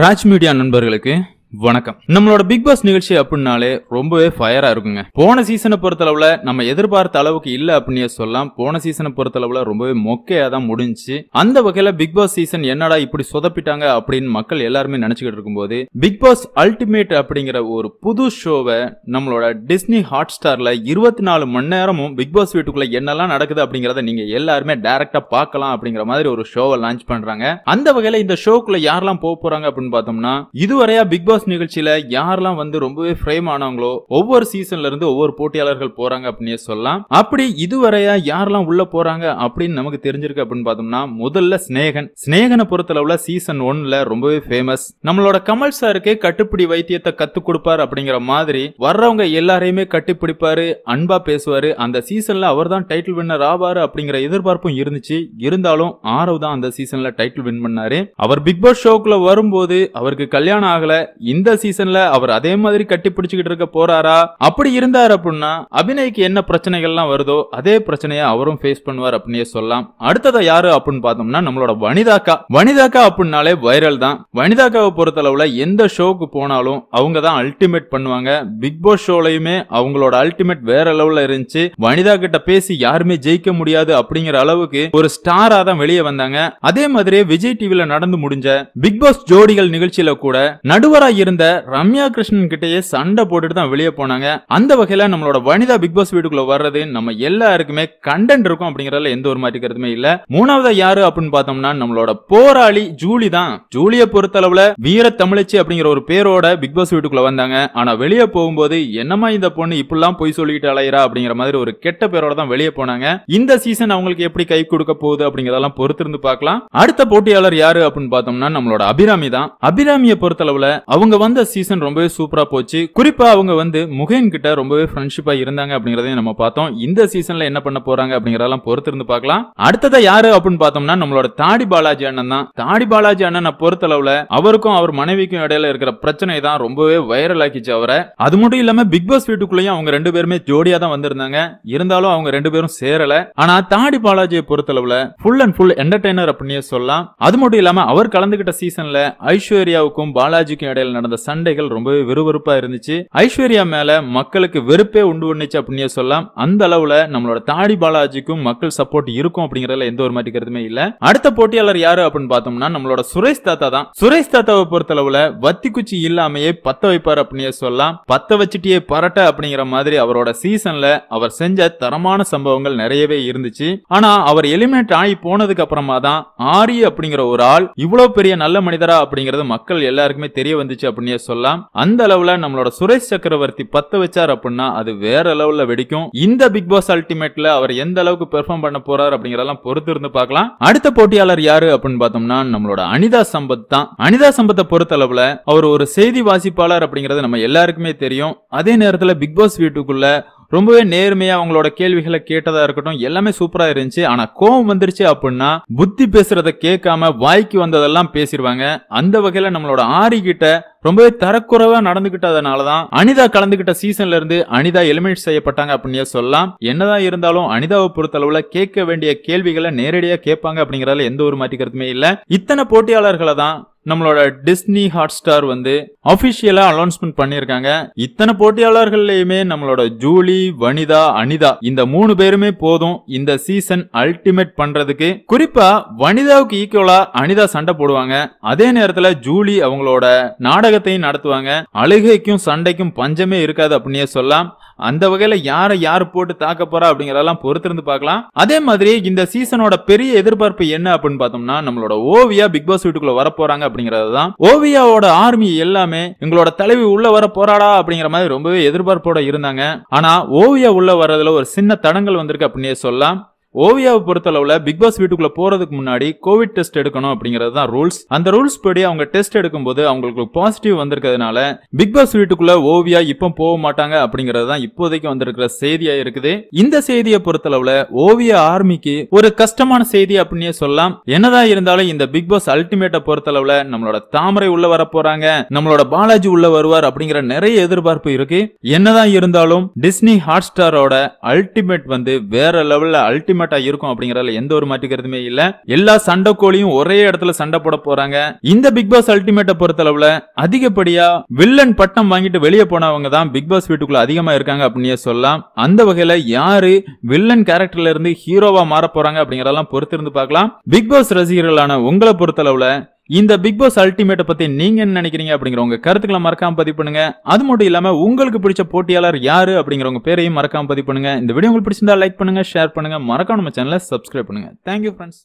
Raj media நண்பர்களுக்கு வணக்கம் நம்மளோட பிக் பாஸ் நிகழ்ச்சி அப்படின்னாலே ரொம்பவே ஃபயரா இருக்குங்க போன சீசனை பொறுத்தளவுல நம்ம எதிர்பார்த்த அளவுக்கு இல்ல அப்படின்னு சொல்லலாம் போன சீசனை பொறுத்தளவுல ரொம்பவே மொக்கையா தான் முடிஞ்சு அந்த வகையில பிக் பாஸ் சீசன் என்னடா இப்படி சொதப்பிட்டாங்க அப்படின்னு மக்கள் எல்லாருமே நினைச்சுக்கிட்டு இருக்கும்போது பிக் பாஸ் அல்டிமேட் அப்படிங்கிற ஒரு புது ஷோவை நம்மளோட டிஸ்னி ஹாட் ஸ்டார்ல இருபத்தி நாலு மணி நேரமும் பிக் பாஸ் வீட்டுக்குள்ள என்னெல்லாம் நடக்குது அப்படிங்கறத நீங்க எல்லாருமே டைரக்டா பார்க்கலாம் அப்படிங்கிற மாதிரி ஒரு ஷோவை லான்ச் பண்றாங்க அந்த வகையில இந்த ஷோக்குள்ள யாரெல்லாம் போக போறாங்க அப்படின்னு பார்த்தோம்னா இதுவரையா பிக் பாஸ் பாஸ் நிகழ்ச்சியில யாரெல்லாம் வந்து ரொம்பவே ஃப்ரேம் ஆனாங்களோ ஒவ்வொரு சீசன்ல இருந்து ஒவ்வொரு போட்டியாளர்கள் போறாங்க அப்படின்னு சொல்லலாம் அப்படி இதுவரையா யாரெல்லாம் உள்ள போறாங்க அப்படின்னு நமக்கு தெரிஞ்சிருக்கு அப்படின்னு பார்த்தோம்னா முதல்ல ஸ்னேகன் ஸ்னேகனை பொறுத்தளவுல சீசன் ஒன்ல ரொம்பவே ஃபேமஸ் நம்மளோட கமல் சாருக்கே கட்டுப்பிடி வைத்தியத்தை கத்து கொடுப்பார் அப்படிங்கிற மாதிரி வர்றவங்க எல்லாரையுமே கட்டிப்பிடிப்பாரு அன்பா பேசுவாரு அந்த சீசன்ல அவர் தான் டைட்டில் வின்னர் ஆவாரு அப்படிங்கிற எதிர்பார்ப்பும் இருந்துச்சு இருந்தாலும் ஆரவ் தான் அந்த சீசன்ல டைட்டில் வின் பண்ணாரு அவர் பிக் பாஸ் ஷோக்குள்ள வரும்போது அவருக்கு கல்யாணம் ஆகல இந்த சீசன்ல அவர் அதே மாதிரி கட்டி பிடிச்சுக்கிட்டு இருக்க போறாரா அப்படி இருந்தார் அப்படின்னா அபிநய்க்கு என்ன பிரச்சனைகள்லாம் வருதோ அதே பிரச்சனையை அவரும் ஃபேஸ் பண்ணுவார் அப்படின்னே சொல்லலாம் அடுத்ததா யாரு அப்படின்னு பார்த்தோம்னா நம்மளோட வனிதாக்கா வனிதாக்கா அப்படின்னாலே வைரல் தான் வனிதாக்காவை பொறுத்தளவுல எந்த ஷோக்கு போனாலும் அவங்க தான் அல்டிமேட் பண்ணுவாங்க பிக் பாஸ் ஷோலையுமே அவங்களோட அல்டிமேட் வேற லெவல்ல இருந்துச்சு வனிதா கிட்ட பேசி யாருமே ஜெயிக்க முடியாது அப்படிங்கிற அளவுக்கு ஒரு ஸ்டாரா தான் வெளியே வந்தாங்க அதே மாதிரியே விஜய் டிவில நடந்து முடிஞ்ச பிக் பாஸ் ஜோடிகள் நிகழ்ச்சியில கூட நடுவராக இருந்த ரம்யா கிருஷ்ணன் கிட்டேயே சண்டை போட்டுட்டு தான் வெளியே போனாங்க அந்த வகையில நம்மளோட வனிதா பிக் பாஸ் வீட்டுக்குள்ள வர்றது நம்ம எல்லாருக்குமே கண்டென்ட் இருக்கும் அப்படிங்கறதுல எந்த ஒரு மாதிரி மாற்றிக்கிறதுமே இல்ல மூணாவதா யாரு அப்படின்னு பார்த்தோம்னா நம்மளோட போராளி ஜூலி தான் ஜூலிய பொறுத்த அளவுல வீர தமிழச்சி அப்படிங்கிற ஒரு பேரோட பிக் பாஸ் வீட்டுக்குள்ள வந்தாங்க ஆனா வெளியே போகும்போது என்னமா இந்த பொண்ணு இப்படிலாம் போய் சொல்லிக்கிட்டு அலையிறா அப்படிங்கிற மாதிரி ஒரு கெட்ட பேரோட தான் வெளியே போனாங்க இந்த சீசன் அவங்களுக்கு எப்படி கை கொடுக்க போகுது அப்படிங்கறதெல்லாம் பொறுத்திருந்து பார்க்கலாம் அடுத்த போட்டியாளர் யாரு அப்படின்னு பார்த்தோம்னா நம்மளோட அபிராமி தான் அபிராமியை பொறுத்தளவுல அவங்க அவங்க வந்த சீசன் ரொம்பவே சூப்பராக போச்சு குறிப்பாக அவங்க வந்து முகேன் கிட்ட ரொம்பவே ஃப்ரெண்ட்ஷிப்பாக இருந்தாங்க அப்படிங்கறதையும் நம்ம பார்த்தோம் இந்த சீசனில் என்ன பண்ண போறாங்க அப்படிங்கிறதெல்லாம் பொறுத்திருந்து பார்க்கலாம் அடுத்ததா யாரு அப்படின்னு பார்த்தோம்னா நம்மளோட தாடி பாலாஜி அண்ணன் தான் தாடி பாலாஜி அண்ணனை பொறுத்தளவுல அவருக்கும் அவர் மனைவிக்கும் இடையில இருக்கிற பிரச்சனை தான் ரொம்பவே வைரல் ஆக்கிச்சு அவரை அது மட்டும் இல்லாமல் பிக் பாஸ் வீட்டுக்குள்ளேயும் அவங்க ரெண்டு பேருமே ஜோடியாக தான் வந்திருந்தாங்க இருந்தாலும் அவங்க ரெண்டு பேரும் சேரல ஆனா தாடி பாலாஜியை பொறுத்தளவுல ஃபுல் அண்ட் ஃபுல் என்டர்டைனர் அப்படின்னே சொல்லலாம் அது மட்டும் இல்லாம அவர் கலந்துகிட்ட சீசன்ல ஐஸ்வர்யாவுக்கும் பாலாஜிக்கும் இடையில நடந்த சண்டைகள் ரொம்பவே விறுவிறுப்பா இருந்துச்சு ஐஸ்வர்யா மேல மக்களுக்கு வெறுப்பே உண்டு பண்ணுச்சு அப்படின்னு சொல்லலாம் அந்த அளவுல நம்மளோட தாடி பாலாஜிக்கும் மக்கள் சப்போர்ட் இருக்கும் அப்படிங்கறதுல எந்த ஒரு மாட்டிக்கிறதுமே இல்ல அடுத்த போட்டியாளர் யாரு அப்படின்னு பார்த்தோம்னா நம்மளோட சுரேஷ் தாத்தா தான் சுரேஷ் தாத்தாவை அளவுல வத்தி குச்சி இல்லாமையே பத்த வைப்பார் அப்படின்னு சொல்லலாம் பத்த வச்சுட்டே பரட்ட அப்படிங்கிற மாதிரி அவரோட சீசன்ல அவர் செஞ்ச தரமான சம்பவங்கள் நிறையவே இருந்துச்சு ஆனா அவர் எலிமினேட் ஆகி போனதுக்கு அப்புறமா தான் ஆரி அப்படிங்கிற ஒரு ஆள் இவ்வளவு பெரிய நல்ல மனிதரா அப்படிங்கறது மக்கள் எல்லாருக்குமே தெரிய வந்துச்சு வெடிச்சிருச்சு அப்படின்னே சொல்லலாம் அந்த அளவுல நம்மளோட சுரேஷ் சக்கரவர்த்தி பத்த வச்சார் அப்படின்னா அது வேற லெவல்ல வெடிக்கும் இந்த பிக் பாஸ் அல்டிமேட்ல அவர் எந்த அளவுக்கு பெர்ஃபார்ம் பண்ண போறாரு அப்படிங்கறதெல்லாம் பொறுத்து இருந்து பார்க்கலாம் அடுத்த போட்டியாளர் யாரு அப்படின்னு பார்த்தோம்னா நம்மளோட அனிதா சம்பத் தான் அனிதா சம்பத்தை பொறுத்த அளவுல அவர் ஒரு செய்தி வாசிப்பாளர் அப்படிங்கறது நம்ம எல்லாருக்குமே தெரியும் அதே நேரத்துல பிக் பாஸ் வீட்டுக்குள்ள ரொம்பவே நேர்மையா அவங்களோட கேள்விகளை கேட்டதா இருக்கட்டும் எல்லாமே சூப்பரா இருந்துச்சு ஆனா கோவம் வந்துருச்சு அப்படின்னா புத்தி பேசுறத கேட்காம வாய்க்கு வந்ததெல்லாம் பேசிடுவாங்க அந்த வகையில நம்மளோட ஆரி கிட்ட ரொம்பவே தரக்குறைவா நடந்துகிட்டதுனால தான் அனிதா கலந்துகிட்ட சீசன்ல இருந்து அனிதா எலிமினேட் செய்யப்பட்டாங்க அப்படின்னே சொல்லலாம் என்னதான் இருந்தாலும் அனிதாவை பொறுத்த அளவுல கேட்க வேண்டிய கேள்விகளை நேரடியா கேட்பாங்க அப்படிங்கறதுல எந்த ஒரு மாற்றிக்கிறதுமே இல்ல இத்தனை போட்டியாளர்களை தான் நம்மளோட டிஸ்னி ஹாட் ஸ்டார் வந்து அபிஷியலா அனௌன்ஸ்மெண்ட் பண்ணியிருக்காங்க இத்தனை போட்டியாளர்கள்லயுமே நம்மளோட ஜூலி வனிதா அனிதா இந்த மூணு பேருமே போதும் இந்த சீசன் அல்டிமேட் பண்றதுக்கு குறிப்பா வனிதாவுக்கு ஈக்குவலா அனிதா சண்டை போடுவாங்க அதே நேரத்துல ஜூலி அவங்களோட நாடக நாடகத்தையும் நடத்துவாங்க அழுகைக்கும் சண்டைக்கும் பஞ்சமே இருக்காது அப்படின்னே சொல்லலாம் அந்த வகையில யாரை யார் போட்டு தாக்க போறா அப்படிங்கறதெல்லாம் பொறுத்திருந்து பார்க்கலாம் அதே மாதிரி இந்த சீசனோட பெரிய எதிர்பார்ப்பு என்ன அப்படின்னு பார்த்தோம்னா நம்மளோட ஓவியா பிக் பாஸ் வீட்டுக்குள்ள வர போறாங்க அப்படிங்கறது தான் ஓவியாவோட ஆர்மி எல்லாமே எங்களோட தலைவி உள்ள வர போறாடா அப்படிங்கிற மாதிரி ரொம்பவே எதிர்பார்ப்போட இருந்தாங்க ஆனா ஓவியா உள்ள வர்றதுல ஒரு சின்ன தடங்கள் வந்திருக்கு அப்படின்னே சொல்லலாம் ஓவியாவை பொறுத்தளவுல பிக் பாஸ் வீட்டுக்குள்ள போறதுக்கு முன்னாடி கோவிட் டெஸ்ட் எடுக்கணும் அப்படிங்கிறது தான் ரூல்ஸ் அந்த ரூல்ஸ் படி அவங்க டெஸ்ட் எடுக்கும் போது அவங்களுக்கு பாசிட்டிவ் வந்திருக்கிறதுனால பிக் பாஸ் வீட்டுக்குள்ள ஓவியா இப்போ போக மாட்டாங்க அப்படிங்கறது தான் இப்போதைக்கு வந்திருக்கிற செய்தியா இருக்குது இந்த செய்தியை பொறுத்தளவுல ஓவிய ஆர்மிக்கு ஒரு கஷ்டமான செய்தி அப்படின்னே சொல்லலாம் என்னதான் இருந்தாலும் இந்த பிக் பாஸ் அல்டிமேட்டை பொறுத்தளவுல நம்மளோட தாமரை உள்ள வர போறாங்க நம்மளோட பாலாஜி உள்ள வருவார் அப்படிங்கிற நிறைய எதிர்பார்ப்பு இருக்கு என்னதான் இருந்தாலும் டிஸ்னி ஹாட் ஸ்டாரோட அல்டிமேட் வந்து வேற லெவல்ல அல்டிமேட் அல்டிமேட்டா இருக்கும் அப்படிங்கறதுல எந்த ஒரு மாற்றிக்கிறதுமே இல்ல எல்லா சண்டைக்கோழியும் ஒரே இடத்துல சண்டை போட போறாங்க இந்த பிக் பாஸ் அல்டிமேட்டை பொறுத்தளவுல அதிகப்படியா வில்லன் பட்டம் வாங்கிட்டு வெளியே போனவங்க தான் பிக் பாஸ் வீட்டுக்குள்ள அதிகமா இருக்காங்க அப்படின்னே சொல்லலாம் அந்த வகையில யாரு வில்லன் கேரக்டர்ல இருந்து ஹீரோவா மாற போறாங்க அப்படிங்கறதெல்லாம் பொறுத்திருந்து பார்க்கலாம் பிக் பாஸ் ரசிகர்களான உங்களை பொறுத்த அளவுல இந்த பிக் பாஸ் அல்டிமேட்டை பற்றி நீங்கள் என்ன நினைக்கிறீங்க அப்படிங்கிற உங்கள் கருத்துக்களை மறக்காம பதிவு பண்ணுங்க அது மட்டும் இல்லாமல் உங்களுக்கு பிடிச்ச போட்டியாளர் யார் அப்படிங்கிறவங்க பேரையும் மறக்காம பதிவு பண்ணுங்க இந்த வீடியோ உங்களுக்கு பிடிச்சிருந்தா லைக் பண்ணுங்க ஷேர் பண்ணுங்க மறக்காம நம்ம சேனலை சப்ஸ்கிரைப் பண்ணுங்க தேங்க்யூ ஃப்ரெண்ட்ஸ்